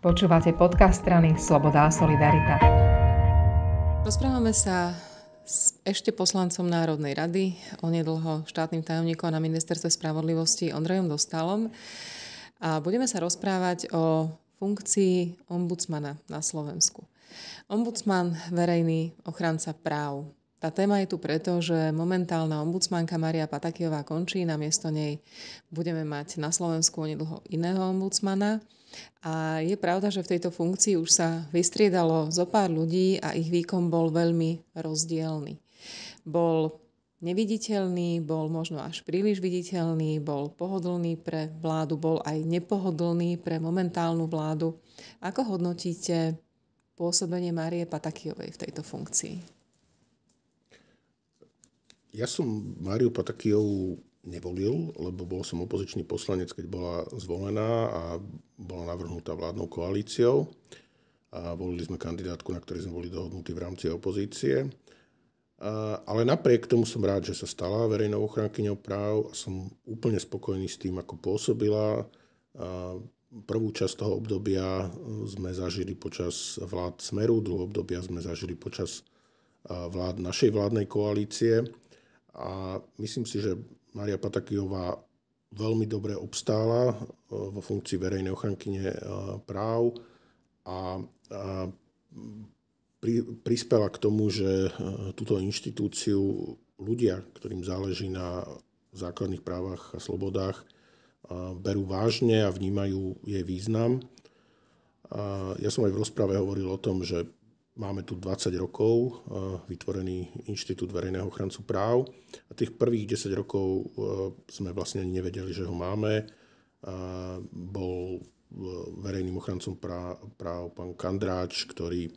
Počúvate podcast strany Sloboda a Solidarita. Rozprávame sa s ešte poslancom Národnej rady, onedlho štátnym tajomníkom na ministerstve spravodlivosti Ondrejom Dostalom. A budeme sa rozprávať o funkcii ombudsmana na Slovensku. Ombudsman, verejný ochranca práv. Tá téma je tu preto, že momentálna ombudsmanka Maria Patakiová končí, na miesto nej budeme mať na Slovensku nedlho iného ombudsmana. A je pravda, že v tejto funkcii už sa vystriedalo zo pár ľudí a ich výkon bol veľmi rozdielny. Bol neviditeľný, bol možno až príliš viditeľný, bol pohodlný pre vládu, bol aj nepohodlný pre momentálnu vládu. Ako hodnotíte pôsobenie Márie Patakijovej v tejto funkcii? Ja som Máriu Patakiovú nevolil, lebo bol som opozičný poslanec, keď bola zvolená a bola navrhnutá vládnou koalíciou. A volili sme kandidátku, na ktorej sme boli dohodnutí v rámci opozície. A, ale napriek tomu som rád, že sa stala verejnou ochrankyňou práv a som úplne spokojný s tým, ako pôsobila. A prvú časť toho obdobia sme zažili počas vlád Smeru, druhú obdobia sme zažili počas vlád našej vládnej koalície. A myslím si, že Maria Patakijová veľmi dobre obstála e, vo funkcii verejnej ochrankyne e, práv a, pri, prispela k tomu, že e, túto inštitúciu ľudia, ktorým záleží na základných právach a slobodách, berú vážne a vnímajú jej význam. ja som aj v rozprave hovoril o tom, že Máme tu 20 rokov eh, vytvorený Inštitút verejného ochrancu práv a tých prvých 10 rokov eh, sme vlastne ani nevedeli, že ho máme. Eh, bol verejným ochrancom práv pán Kandráč, ktorý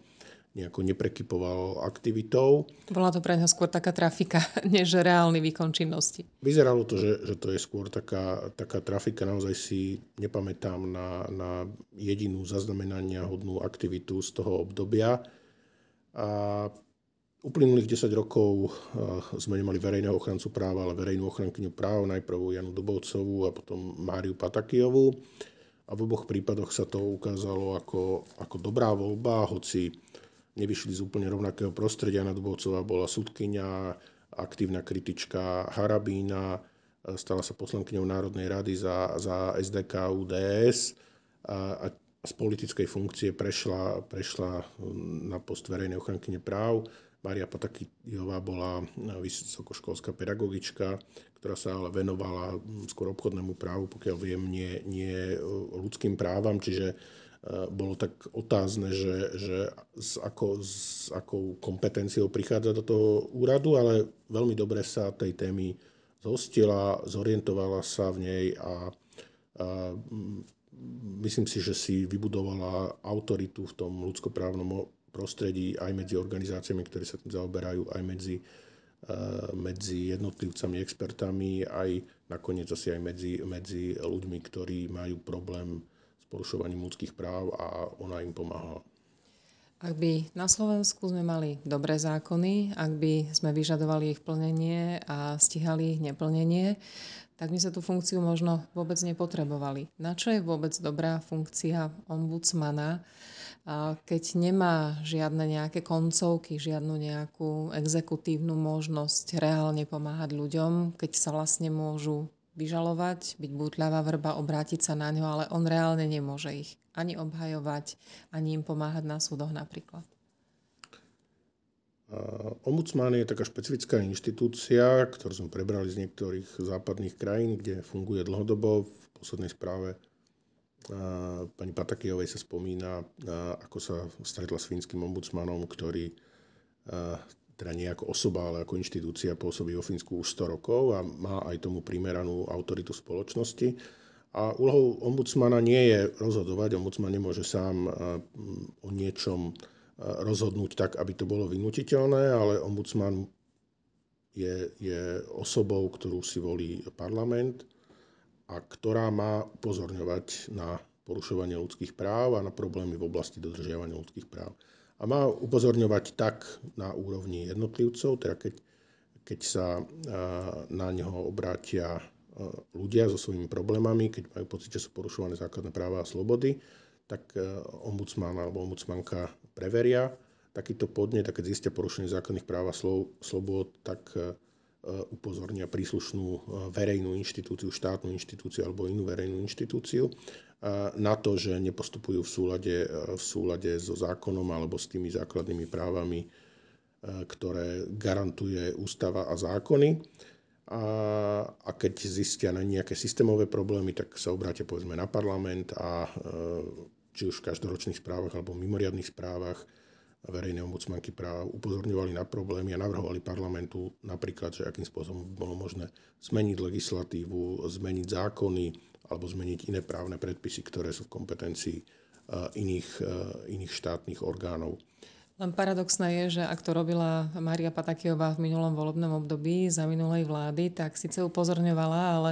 nejako neprekypoval aktivitou. Bola to pre skôr taká trafika, než reálny výkon činnosti. Vyzeralo to, že, že to je skôr taká, taká trafika. Naozaj si nepamätám na, na jedinú zaznamenania hodnú aktivitu z toho obdobia. A uplynulých 10 rokov eh, sme nemali verejného ochrancu práva, ale verejnú ochrankyňu práv, najprv Janu Dubovcovú a potom Máriu Patakijovú. A v oboch prípadoch sa to ukázalo ako, ako dobrá voľba, hoci nevyšli z úplne rovnakého prostredia. Jana Dubovcová bola sudkynia, aktívna kritička Harabína, eh, stala sa poslankyňou Národnej rady za, za SDK UDS a, a z politickej funkcie prešla, prešla hm, na post verejnej ochrankyne práv. Maria Patakijová bola hm, vysokoškolská pedagogička, ktorá sa ale venovala hm, skôr obchodnému právu, pokiaľ viem, nie, nie e, ľudským právam, čiže e, bolo tak otázne, že, že s, ako, s akou kompetenciou prichádza do toho úradu, ale veľmi dobre sa tej témy zhostila, zorientovala sa v nej a, a myslím si, že si vybudovala autoritu v tom ľudskoprávnom prostredí aj medzi organizáciami, ktoré sa tým zaoberajú, aj medzi, eh, medzi jednotlivcami, expertami, aj nakoniec asi aj medzi, medzi ľuďmi, ktorí majú problém s porušovaním ľudských práv a ona im pomáhala. Ak by na Slovensku sme mali dobré zákony, ak by sme vyžadovali ich plnenie a stihali ich neplnenie, tak by sa tú funkciu možno vôbec nepotrebovali. Na čo je vôbec dobrá funkcia ombudsmana, keď nemá žiadne nejaké koncovky, žiadnu nejakú exekutívnu možnosť reálne pomáhať ľuďom, keď sa vlastne môžu vyžalovať, byť bútľavá vrba, obrátiť sa na ňo, ale on reálne nemôže ich ani obhajovať, ani im pomáhať na súdoch napríklad. Ombudsman je taká špecifická inštitúcia, ktorú sme prebrali z niektorých západných krajín, kde funguje dlhodobo. V poslednej správe pani Patakijovej sa spomína, ako sa stretla s fínskym ombudsmanom, ktorý teda nie ako osoba, ale ako inštitúcia pôsobí vo Fínsku už 100 rokov a má aj tomu primeranú autoritu spoločnosti. A úlohou ombudsmana nie je rozhodovať, ombudsman nemôže sám e, o niečom e, rozhodnúť tak, aby to bolo vynutiteľné, ale ombudsman je, je osobou, ktorú si volí parlament a ktorá má upozorňovať na porušovanie ľudských práv a na problémy v oblasti dodržiavania ľudských práv a má upozorňovať tak na úrovni jednotlivcov, teda keď, keď sa na neho obrátia ľudia so svojimi problémami, keď majú pocit, že sú porušované základné práva a slobody, tak e, ombudsman alebo ombudsmanka preveria takýto podne, tak keď zistia porušenie základných práv a slobod, tak e, Eh, upozornia príslušnú eh, verejnú inštitúciu, štátnu inštitúciu alebo inú verejnú inštitúciu eh, na to, že nepostupujú v súlade, v súlade so zákonom alebo s tými základnými právami, ktoré garantuje ústava a zákony. A, a keď zistia na nejaké systémové problémy, tak sa obráte povedzme na parlament a či už v každoročných správach alebo mimoriadných správach verejnej ombudsmanky práv upozorňovali na problémy a navrhovali parlamentu napríklad, že akým spôsobom bolo možné zmeniť legislatívu, zmeniť zákony alebo zmeniť iné právne predpisy, ktoré sú v kompetencii e, iných, e, iných štátnych orgánov. Len paradoxné je, že ak to robila Maria Patakiová v minulom volebnom období za minulej vlády, tak síce upozorňovala, ale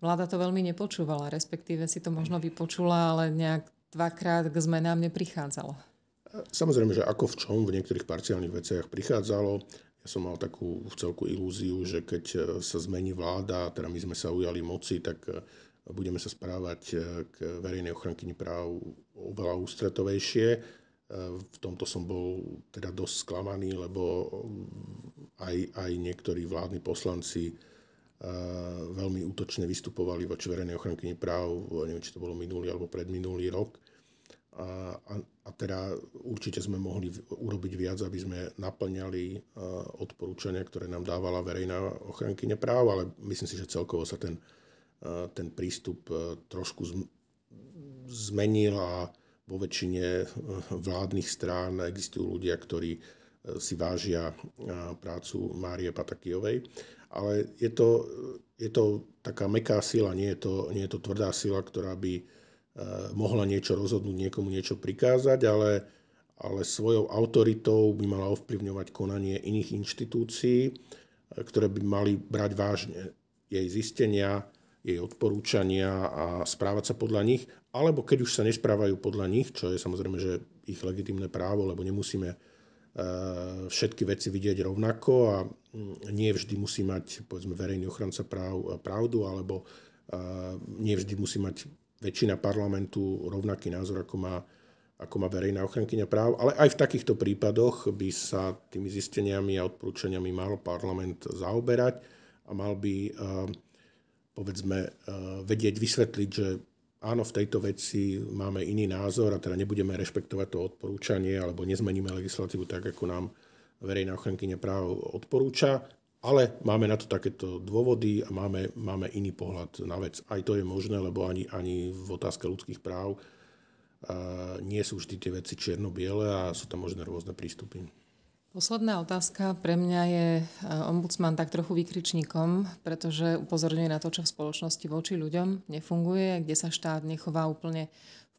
vláda to veľmi nepočúvala, respektíve si to možno vypočula, ale nejak dvakrát k zmenám neprichádzalo. Samozrejme, že ako v čom v niektorých parciálnych veciach prichádzalo. Ja som mal takú v celku ilúziu, že keď e, sa zmení vláda, teda my sme sa ujali moci, tak e, budeme sa správať e, k verejnej ochrankyni práv oveľa ústretovejšie. V tomto som bol teda dosť sklamaný, lebo mm, aj, aj niektorí vládni poslanci veľmi útočne vystupovali voči verejnej ochrankyni práv, neviem, či to bolo minulý alebo predminulý rok a, a teda určite sme mohli urobiť viac, aby sme naplňali e, odporúčania, ktoré nám dávala verejná ochranky práv, ale myslím si, že celkovo sa ten, e, ten prístup e, trošku zmenil a vo väčšine vládnych strán existujú ľudia, ktorí si vážia prácu Márie Patakijovej. Ale je to, je to taká meká sila, nie je to, nie je to tvrdá sila, ktorá by Eh, mohla niečo rozhodnúť, niekomu niečo prikázať, ale, ale svojou autoritou by mala ovplyvňovať konanie iných inštitúcií, eh, ktoré by mali brať vážne jej zistenia, jej odporúčania a správať sa podľa nich, alebo keď už sa nesprávajú podľa nich, čo je samozrejme, že ich legitimné právo, lebo nemusíme eh, všetky veci vidieť rovnako a mm, nie vždy musí mať povedzme, verejný ochranca práv pravdu alebo nie vždy musí mať väčšina parlamentu rovnaký názor, ako má, ako má verejná ochrankyňa práv, ale aj v takýchto prípadoch by sa tými zisteniami a odporúčaniami mal parlament zaoberať a mal by, eh, povedzme, eh, vedieť, vysvetliť, že áno, v tejto veci máme iný názor a teda nebudeme rešpektovať to odporúčanie alebo nezmeníme legislatívu tak, ako nám verejná ochrankyňa práv odporúča, ale máme na to takéto dôvody a máme, máme iný pohľad na vec. Aj to je možné, lebo ani, ani v otázke ľudských práv nie sú vždy tie veci čierno-biele a sú tam možné rôzne prístupy. Posledná otázka pre mňa je e, ombudsman tak trochu vykričníkom, pretože upozorňuje na to, čo v spoločnosti voči ľuďom nefunguje, kde sa štát nechová úplne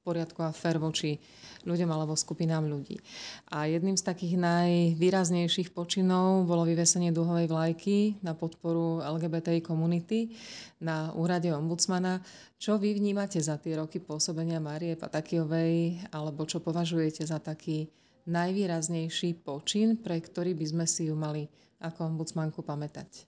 poriadku a fér voči ľuďom alebo skupinám ľudí. A jedným z takých najvýraznejších počinov bolo vyvesenie duhovej vlajky na podporu LGBTI komunity na úrade ombudsmana. Čo vy vnímate za tie roky pôsobenia Marie Patakiovej alebo čo považujete za taký najvýraznejší počin, pre ktorý by sme si ju mali ako ombudsmanku pamätať?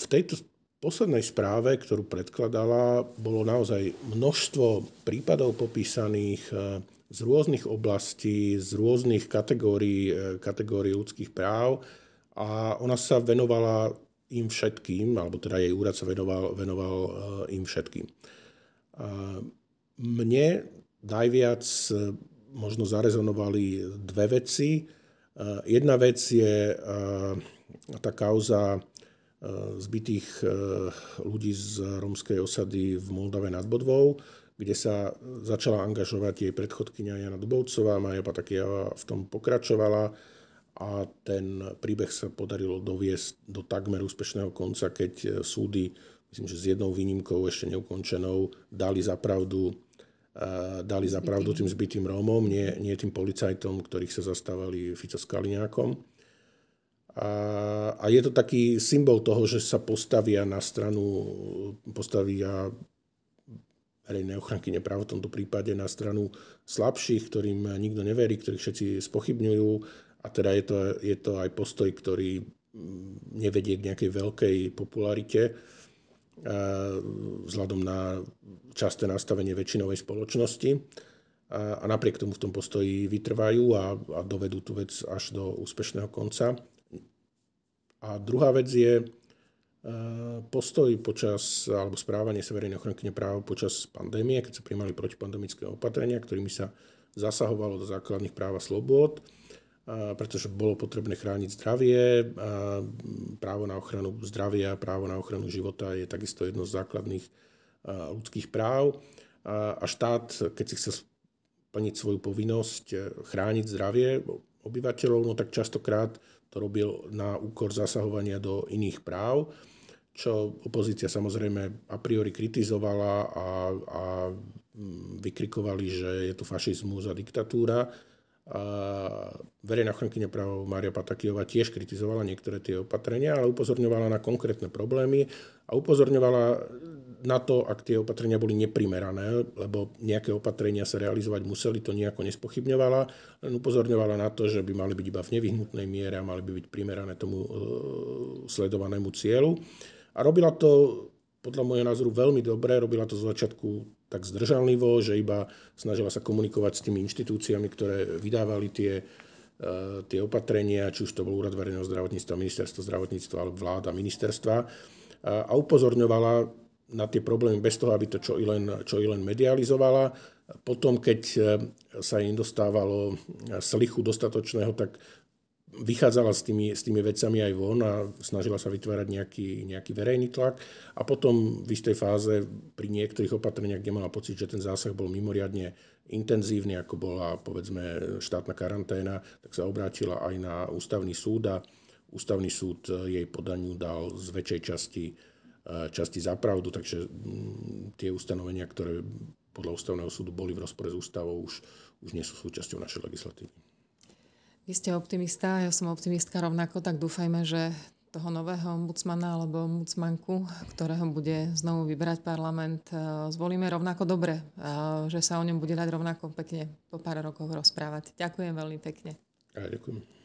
v tejto poslednej správe, ktorú predkladala, bolo naozaj množstvo prípadov popísaných e, z rôznych oblastí, z rôznych kategórií, e, kategórií ľudských práv a ona sa venovala im všetkým, alebo teda jej úrad sa venoval, venoval e, im všetkým. Mne najviac možno zarezonovali dve veci. Jedna vec je tá kauza E, zbytých e, ľudí z rómskej osady v Moldave nad Bodvou, kde sa začala angažovať jej predchodkynia Jana Dubovcová, Maja Patakiava v tom pokračovala a ten príbeh sa podarilo doviesť do takmer úspešného konca, keď e, súdy, myslím, že s jednou výnimkou ešte neukončenou, dali zapravdu dali zapravdu tým zbytým Rómom, nie, nie tým policajtom, ktorých sa zastávali Fico s Kaliňákom. A, a je to taký symbol toho, že sa postavia na stranu, postavia verejné ochranky nepráv v tomto prípade na stranu slabších, ktorým nikto neverí, ktorých všetci spochybňujú. A teda je to, je to aj postoj, ktorý mm, nevedie k nejakej veľkej popularite vzhľadom na časté nastavenie väčšinovej spoločnosti a napriek tomu v tom postoji vytrvajú a, a dovedú tú vec až do úspešného konca. A druhá vec je eh, postoj počas, alebo správanie sa verejnej ochrankyne práv počas pandémie, keď sa prijímali protipandemické opatrenia, ktorými sa zasahovalo do základných práv a slobod, pretože bolo potrebné chrániť zdravie. Právo na ochranu zdravia, právo na ochranu života je takisto jedno z základných ľudských práv. A štát, keď si chce plniť svoju povinnosť eh, chrániť zdravie obyvateľov, no tak častokrát to robil na úkor zasahovania do iných práv, čo opozícia samozrejme a priori kritizovala a, a mm, vykrikovali, že je tu fašizmus a diktatúra. A verejná ochrankyňa práv Mária Patakijová tiež kritizovala niektoré tie opatrenia, ale upozorňovala na konkrétne problémy a upozorňovala na to, ak tie opatrenia boli neprimerané, lebo nejaké opatrenia sa realizovať museli, to nejako nespochybňovala, len upozorňovala na to, že by mali byť iba v nevyhnutnej miere a mali by byť primerané tomu e, sledovanému cieľu. A robila to podľa môjho názoru veľmi dobre, robila to z začiatku tak zdržanlivo, že iba snažila sa komunikovať s tými inštitúciami, ktoré vydávali tie, e, tie opatrenia, či už to bol Úrad verejného zdravotníctva, ministerstvo zdravotníctva alebo vláda ministerstva a upozorňovala na tie problémy bez toho, aby to čo i len, čo i len medializovala. Potom, keď e, sa im dostávalo e, slichu dostatočného, tak vychádzala s tými, s tými vecami aj von a snažila sa vytvárať nejaký, nejaký verejný tlak. A potom v istej fáze pri niektorých opatreniach, kde mala pocit, že ten zásah bol mimoriadne intenzívny, ako bola povedzme štátna karanténa, tak sa obrátila aj na ústavný súd a ústavný súd jej podaniu dal z väčšej časti E, časti za pravdu, takže mm, tie ustanovenia, ktoré podľa ústavného súdu boli v rozpore s ústavou, už, už nie sú súčasťou našej legislatívy. Vy ste optimista, ja som optimistka rovnako, tak dúfajme, že toho nového ombudsmana alebo ombudsmanku, ktorého bude znovu vybrať parlament, e, zvolíme rovnako dobre, e, že sa o ňom bude dať rovnako pekne po pár rokoch rozprávať. Ďakujem veľmi pekne. A ďakujem.